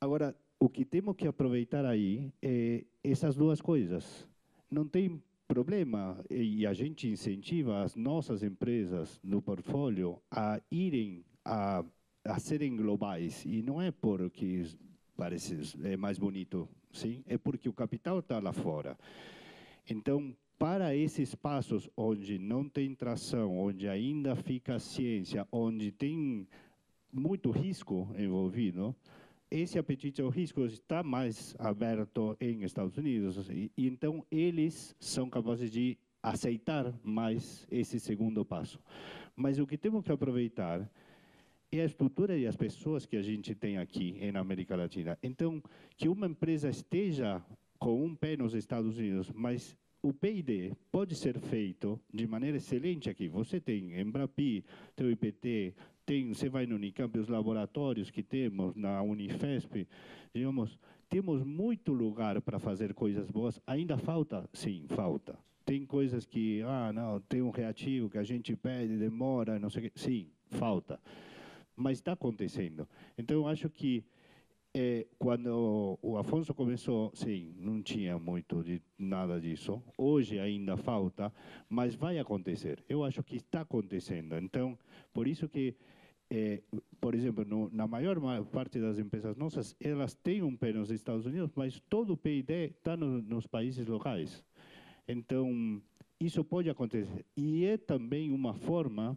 agora, o que temos que aproveitar aí é essas duas coisas não tem problema e a gente incentiva as nossas empresas no portfólio a irem a, a serem globais e não é porque parece é mais bonito, sim, é porque o capital está lá fora. Então, para esses espaços onde não tem tração, onde ainda fica a ciência, onde tem muito risco envolvido, esse apetite ao risco está mais aberto em Estados Unidos e, então eles são capazes de aceitar mais esse segundo passo. Mas o que temos que aproveitar é a estrutura e as pessoas que a gente tem aqui na América Latina. Então, que uma empresa esteja com um pé nos Estados Unidos, mas o P&D pode ser feito de maneira excelente aqui. Você tem Embrapi, tem o IPT, tem, você vai no Unicamp, os laboratórios que temos na Unifesp, digamos, temos muito lugar para fazer coisas boas. Ainda falta? Sim, falta. Tem coisas que, ah, não, tem um reativo que a gente pede, demora, não sei o quê. Sim, falta. Mas está acontecendo. Então, eu acho que é, quando o Afonso começou, sim, não tinha muito de nada disso. Hoje ainda falta, mas vai acontecer. Eu acho que está acontecendo. Então, por isso que é, por exemplo, no, na maior parte das empresas nossas, elas têm um pé nos Estados Unidos, mas todo o PID está no, nos países locais. Então, isso pode acontecer. E é também uma forma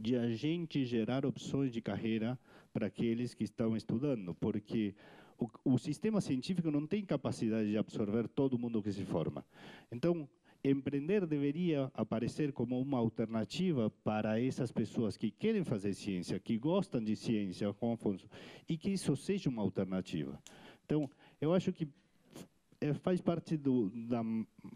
de a gente gerar opções de carreira para aqueles que estão estudando, porque o, o, sistema científico não tem capacidade de absorver todo mundo que se forma. Então, Empreender deveria aparecer como uma alternativa para essas pessoas que querem fazer ciência, que gostam de ciência, como Afonso, e que isso seja uma alternativa. Então, eu acho que é, faz parte do, da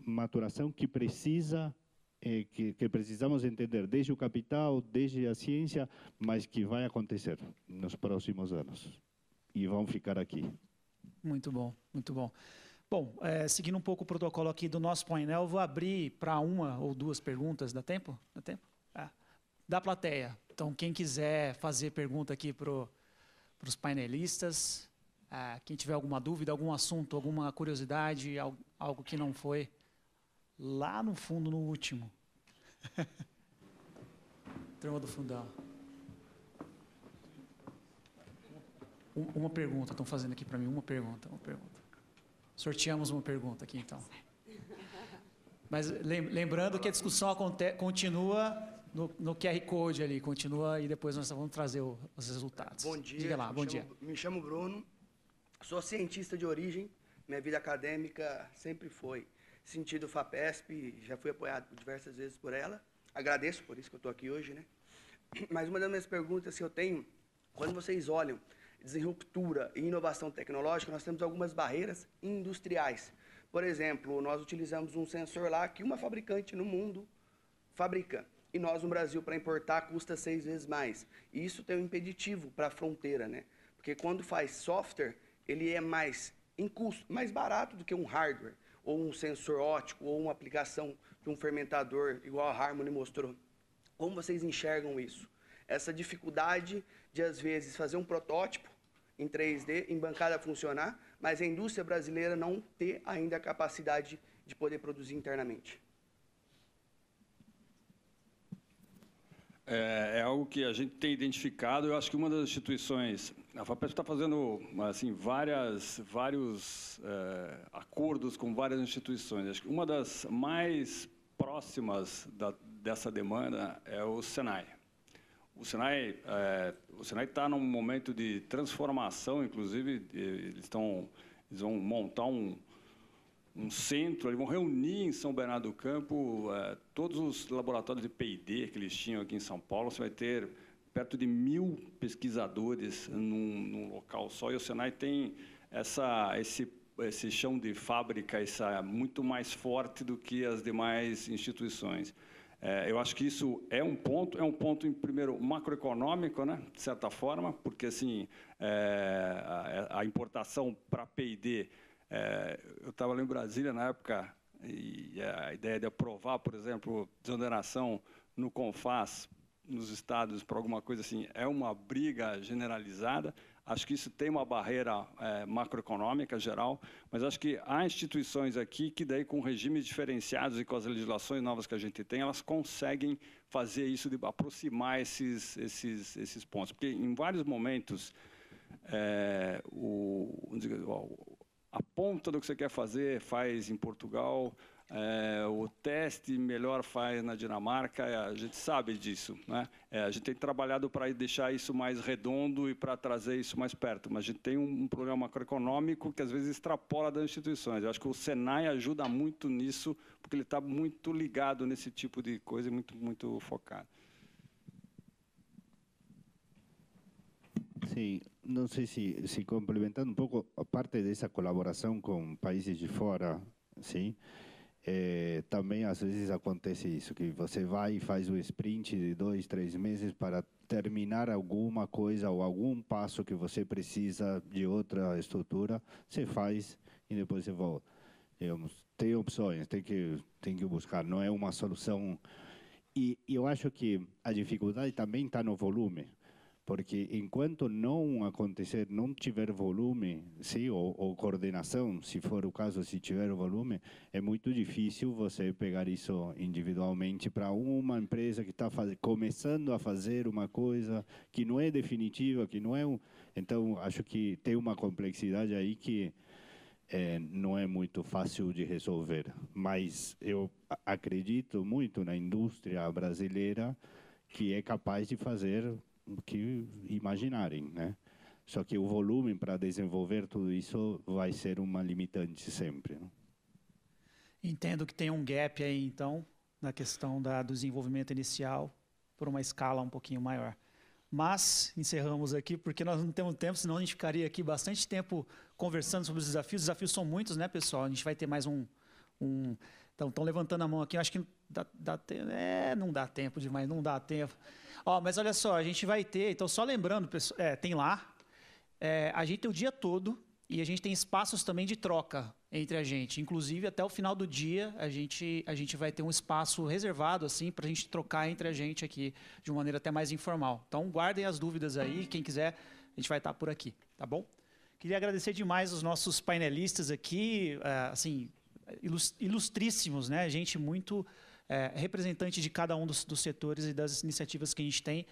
maturação que precisa é, que, que, precisamos entender desde o capital, desde a ciência, mas que vai acontecer nos próximos anos e vão ficar aqui. Muito bom, muito bom. Bom, é, seguindo um pouco o protocolo aqui do nosso painel, vou abrir para uma ou duas perguntas. Dá tempo? Dá tempo? Ah, da plateia. Então, quem quiser fazer pergunta aqui para os painelistas, ah, quem tiver alguma dúvida, algum assunto, alguma curiosidade, algo, algo que não foi lá no fundo, no último. [LAUGHS] Trama do fundão. Uma pergunta, estão fazendo aqui para mim, uma pergunta, uma pergunta. Sorteamos uma pergunta aqui então. Mas lembrando que a discussão continua no, no, QR Code ali, continua e depois nós vamos trazer os resultados. Bom dia. Diga lá, bom chamo, dia. Me chamo Bruno, sou cientista de origem, minha vida acadêmica sempre foi sentido FAPESP, já fui apoiado diversas vezes por ela, agradeço por isso que eu estou aqui hoje, né? Mas uma das minhas perguntas que eu tenho, quando vocês olham ruptura e inovação tecnológica, nós temos algumas barreiras industriais. Por exemplo, nós utilizamos um sensor lá que uma fabricante no mundo fabrica. E nós, no Brasil, para importar, custa seis vezes mais. E isso tem um impeditivo para a fronteira, né? Porque quando faz software, ele é mais em custo, mais barato do que um hardware, ou um sensor ótico, ou uma aplicação de um fermentador, igual a Harmony mostrou. Como vocês enxergam isso? Essa dificuldade de, às vezes, fazer um protótipo em 3D, em bancada funcionar, mas a indústria brasileira não ter ainda a capacidade de poder produzir internamente. É, é, algo que a gente tem identificado. Eu acho que uma das instituições, a FAPESP está fazendo assim várias, vários é, acordos com várias instituições. Acho que uma das mais próximas da, dessa demanda é o Senai. O Senai é, o Senai está num momento de transformação, inclusive eles estão eles vão montar um, um centro, eles vão reunir em São Bernardo do Campo é, todos os laboratórios de P&D que eles tinham aqui em São Paulo. Você vai ter perto de mil pesquisadores num, num local só. E o Senai tem essa esse esse chão de fábrica, essa muito mais forte do que as demais instituições. É, eu acho que isso é um ponto, é um ponto, em primeiro, macroeconômico, né, de certa forma, porque assim, é, a, é, a, importação para P&D, é, eu estava lá em Brasília na época, e a ideia de aprovar, por exemplo, desoneração no CONFAS nos estados para alguma coisa assim, é uma briga generalizada, Acho que isso tem uma barreira é, macroeconômica geral, mas acho que há instituições aqui que daí com regimes diferenciados e com as legislações novas que a gente tem, elas conseguem fazer isso, de aproximar esses, esses, esses pontos. Porque em vários momentos, é, o, a ponta do que você quer fazer faz em Portugal, é, o teste melhor faz na Dinamarca, é, a gente sabe disso. Né? É, a gente tem trabalhado para deixar isso mais redondo e para trazer isso mais perto, mas a gente tem um, um problema macroeconômico que às vezes extrapola das instituições. Eu acho que o Senai ajuda muito nisso, porque ele está muito ligado nesse tipo de coisa e muito, muito focado. Sí, no sé si, si complementando un poco, aparte de esa colaboración con países de fuera, ¿sí? É, também às vezes acontece isso, que você vai e faz o sprint de dois, três meses para terminar alguma coisa ou algum passo que você precisa de outra estrutura, você faz e depois você volta. Digamos, tem opções, tem que, tem que buscar, não é uma solução. E, e eu acho que a dificuldade também está no volume. Porque enquanto não acontecer, não tiver volume, sim, ou, ou, coordenação, se for o caso, se tiver volume, é muito difícil você pegar isso individualmente para uma empresa que está começando a fazer uma coisa que não é definitiva, que não é um. Então, acho que tem uma complexidade aí que. É, não é muito fácil de resolver. Mas eu acredito muito na indústria brasileira que é capaz de fazer que imaginarem, né? Só que o volume para desenvolver tudo isso vai ser uma limitante sempre. Né? Entendo que tem um gap aí, então, na questão da, do desenvolvimento inicial por uma escala um pouquinho maior. Mas encerramos aqui, porque nós não temos tempo, senão a gente ficaria aqui bastante tempo conversando sobre os desafios. Os desafios são muitos, né, pessoal? A gente vai ter mais um. um... Então, estão levantando a mão aqui. Eu acho que Dá, dá tempo. É, não dá tempo demais, não dá tempo. Ó, mas olha só, a gente vai ter, então só lembrando, é, tem lá. É, a gente tem o dia todo e a gente tem espaços também de troca entre a gente. Inclusive, até o final do dia, a gente, a gente vai ter um espaço reservado, assim, para a gente trocar entre a gente aqui, de uma maneira até mais informal. Então, guardem as dúvidas aí, quem quiser, a gente vai estar tá por aqui, tá bom? Queria agradecer demais os nossos painelistas aqui, é, assim, ilustríssimos, né? Gente muito é, representante de cada um dos, dos setores e das iniciativas que a gente tem.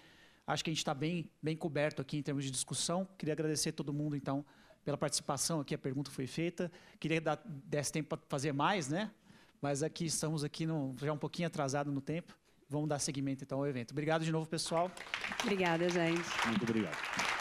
Acho que a gente está bem, bem coberto aqui em termos de discussão. Queria agradecer a todo mundo, então, pela participação aqui, a pergunta foi feita. Queria dar desse tempo para fazer mais, né? Mas aqui estamos aqui no, já um pouquinho atrasado no tempo. Vamos dar seguimento então ao evento. Obrigado de novo, pessoal. Obrigada, gente. Muito obrigado.